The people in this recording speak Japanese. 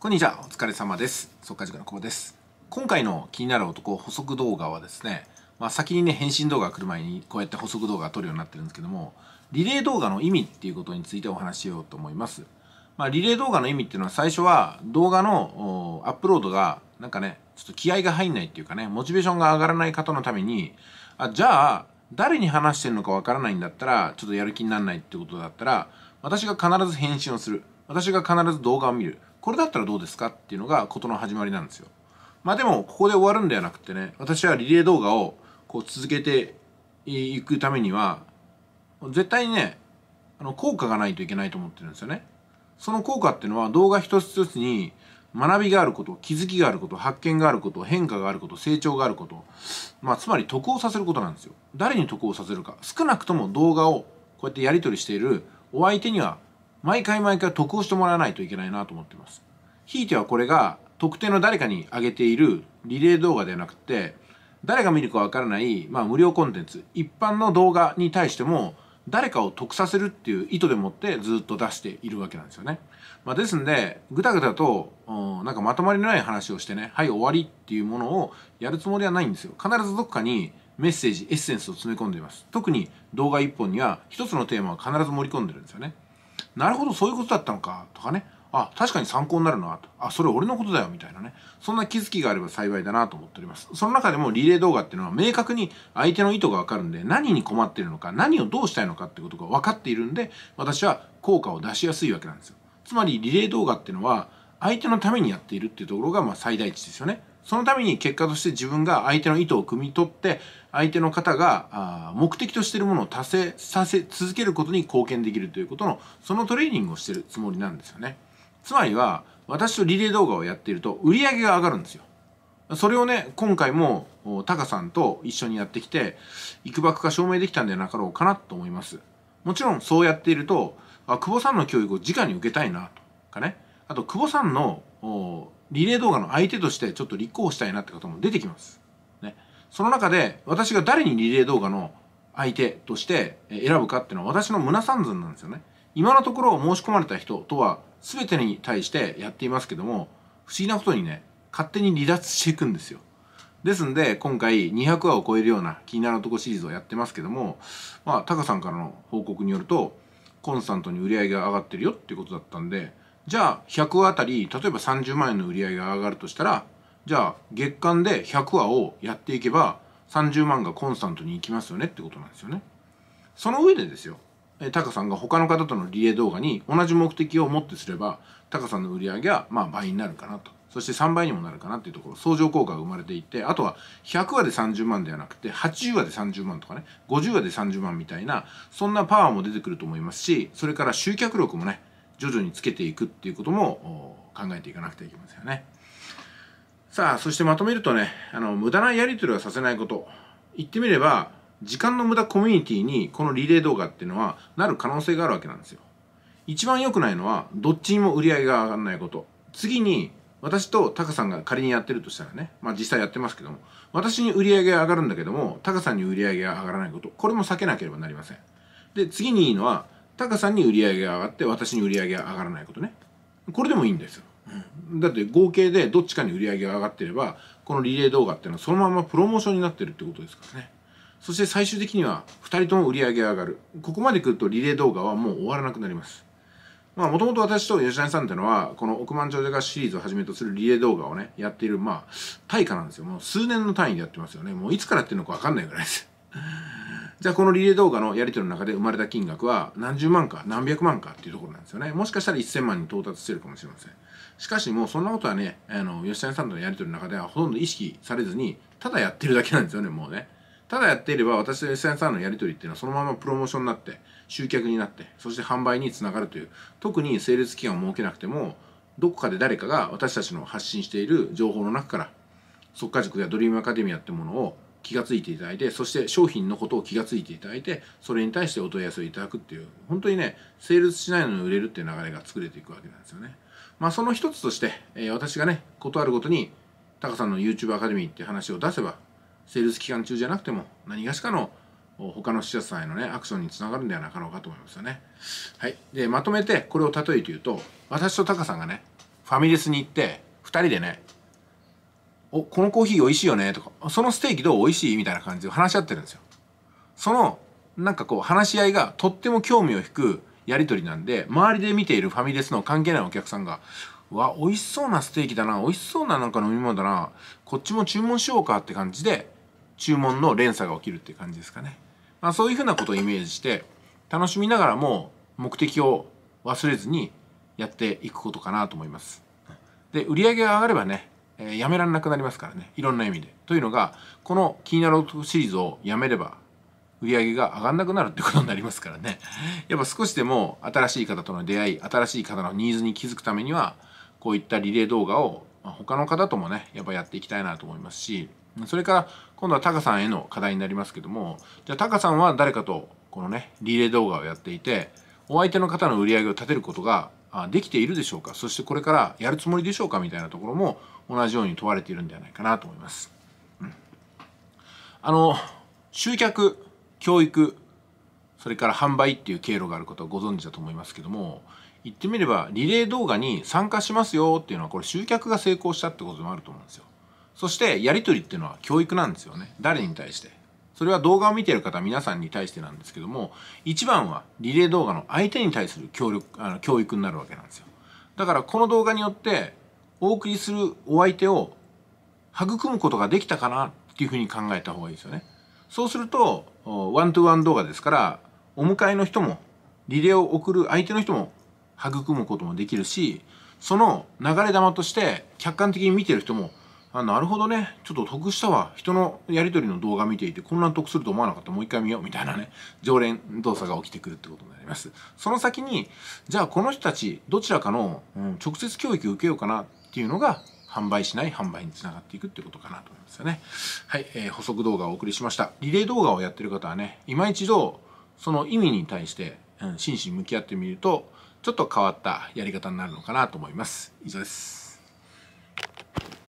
こんにちは、お疲れ様です。速稼塾の久保です。今回の気になる男補足動画はですね、まあ、先にね、返信動画が来る前にこうやって補足動画が撮るようになってるんですけども、リレー動画の意味っていうことについてお話ししようと思います。まあ、リレー動画の意味っていうのは最初は動画のアップロードがなんかね、ちょっと気合が入んないっていうかね、モチベーションが上がらない方のために、あ、じゃあ、誰に話してるのかわからないんだったら、ちょっとやる気にならないってことだったら、私が必ず返信をする。私が必ず動画を見る。これだったらどうですかっていうのが事の始まりなんですよまあでもここで終わるんではなくてね私はリレー動画をこう続けていくためには絶対にねあの効果がないといけないと思ってるんですよねその効果っていうのは動画一つ一つに学びがあること気づきがあること発見があること変化があること成長があることまあつまり得をさせることなんですよ誰に得をさせるか少なくとも動画をこうやってやり取りしているお相手には毎回毎回得をしてもらわないといけないなと思ってます。ひいてはこれが特定の誰かにあげているリレー動画ではなくて、誰が見るかわからない、まあ、無料コンテンツ、一般の動画に対しても、誰かを得させるっていう意図でもってずっと出しているわけなんですよね。まあ、ですんで、ぐたぐたと、なんかまとまりのない話をしてね、はい終わりっていうものをやるつもりはないんですよ。必ずどこかにメッセージ、エッセンスを詰め込んでいます。特に動画1本には1つのテーマは必ず盛り込んでるんですよね。なるほどそういうことだったのかとかねあ確かに参考になるなとあそれ俺のことだよみたいなねそんな気づきがあれば幸いだなと思っておりますその中でもリレー動画っていうのは明確に相手の意図が分かるんで何に困ってるのか何をどうしたいのかってことが分かっているんで私は効果を出しやすいわけなんですよつまりリレー動画っていうのは相手のためにやっているっていうところがま最大値ですよねそのために結果として自分が相手の意図を汲み取って相手の方が目的としているものを達成させ続けることに貢献できるということのそのトレーニングをしてるつもりなんですよねつまりは私とリレー動画をやっていると売り上げが上がるんですよそれをね今回もタカさんと一緒にやってきていくばくか証明できたんではなかろうかなと思いますもちろんそうやっていると久保さんの教育を直に受けたいなとかねあと久保さんのリレー動画の相手としてちょっと立候補したいなって方も出てきます。ね。その中で、私が誰にリレー動画の相手として選ぶかっていうのは私の胸三寸なんですよね。今のところ申し込まれた人とは全てに対してやっていますけども、不思議なことにね、勝手に離脱していくんですよ。ですんで、今回200話を超えるような気になるとこシリーズをやってますけども、まあ、タカさんからの報告によると、コンスタントに売り上げが上がってるよっていうことだったんで、じゃあ100話あたり例えば30万円の売り上げが上がるとしたらじゃあ月間で100話をやっていけば30万がコンスタントにいきますよねってことなんですよね。その上でですよタカさんが他の方とのリレー動画に同じ目的を持ってすればタカさんの売り上げはまあ倍になるかなとそして3倍にもなるかなっていうところ相乗効果が生まれていってあとは100話で30万ではなくて80話で30万とかね50話で30万みたいなそんなパワーも出てくると思いますしそれから集客力もね徐々につけていくっていうことも考えていかなくてはいけませんよね。さあそしてまとめるとねあの無駄なやり取りはさせないこと言ってみれば時間の無駄コミュニティにこのリレー動画っていうのはなる可能性があるわけなんですよ。一番良くないのはどっちにも売り上げが上がらないこと次に私とタカさんが仮にやってるとしたらね、まあ実際やってますけども、私に売り上げが上がるんだけども、タカさんに売り上げが上がらないこと、これも避けなければなりません。で、次にいいのは、タカさんに売り上げが上がって私に売り上げが上がらないことねこれでもいいんですよ、うん、だって合計でどっちかに売り上げが上がってればこのリレー動画っていうのはそのままプロモーションになってるってことですからねそして最終的には2人とも売り上げが上がるここまで来るとリレー動画はもう終わらなくなりますまあもともと私と吉谷さんっていうのはこの億万長者がシリーズをはじめとするリレー動画をねやっているまあ対価なんですよもう数年の単位でやってますよねもういつからやってるのか分かんないぐらいですじゃあこのリレー動画のやり取りの中で生まれた金額は何十万か何百万かっていうところなんですよね。もしかしたら1000万に到達してるかもしれません。しかしもうそんなことはね、あの、吉谷さんとのやり取りの中ではほとんど意識されずに、ただやってるだけなんですよね、もうね。ただやっていれば私と吉谷さんのやり取りっていうのはそのままプロモーションになって、集客になって、そして販売につながるという、特に整列期間を設けなくても、どこかで誰かが私たちの発信している情報の中から、即化塾やドリームアカデミアってものを気が付いていただいてそして商品のことを気が付いていただいてそれに対してお問い合わせをいただくっていう本当にねセールスしないのに売れるっていう流れが作れていくわけなんですよね。まあ、その一つとして、えー、私がね断るごとにタカさんの YouTube アカデミーって話を出せばセールス期間中じゃなくても何がしかの他の視者さんへのねアクションにつながるんではなかろうかと思いますよね。はい、でまとめてこれを例えて言うと私とタカさんがねファミレスに行って2人でねお、このコーヒー美味しいよねとか、そのステーキどう美味しいみたいな感じで話し合ってるんですよ。その、なんかこう話し合いがとっても興味を引くやり取りなんで、周りで見ているファミレスの関係ないお客さんが、わ、美味しそうなステーキだな、美味しそうななんか飲み物だな、こっちも注文しようかって感じで、注文の連鎖が起きるっていう感じですかね。まあそういうふうなことをイメージして、楽しみながらも目的を忘れずにやっていくことかなと思います。で、売り上げが上がればね、えやめられなくなりますからねいろんな意味で。というのがこの気になる音シリーズをやめれば売り上げが上がんなくなるってことになりますからねやっぱ少しでも新しい方との出会い新しい方のニーズに気づくためにはこういったリレー動画を他の方ともねやっぱやっていきたいなと思いますしそれから今度はタカさんへの課題になりますけどもじゃあタカさんは誰かとこのねリレー動画をやっていてお相手の方の売り上げを立てることができているでしょうかそしてこれからやるつもりでしょうかみたいなところも同じように問われているんではないかなと思います。あの集客教育それから販売っていう経路があることはご存知だと思いますけども言ってみればリレー動画に参加しますよっていうのはこれ集客が成功したってことでもあると思うんですよ。そしてやり取りっていうのは教育なんですよね誰に対して。それは動画を見ている方皆さんに対してなんですけども一番はリレー動画の相手に対する協力あの教育になるわけなんですよだからこの動画によってお送りするお相手を育むことができたかなっていうふうに考えた方がいいですよねそうするとワントゥーワン動画ですからお迎えの人もリレーを送る相手の人も育むこともできるしその流れ玉として客観的に見てる人もあなるほどねちょっと得したわ人のやり取りの動画見ていてこんな得すると思わなかったもう一回見ようみたいなね常連動作が起きてくるってことになりますその先にじゃあこの人たちどちらかの、うん、直接教育を受けようかなっていうのが販売しない販売につながっていくってことかなと思いますよねはい、えー、補足動画をお送りしましたリレー動画をやってる方はね今一度その意味に対して、うん、真摯に向き合ってみるとちょっと変わったやり方になるのかなと思います以上です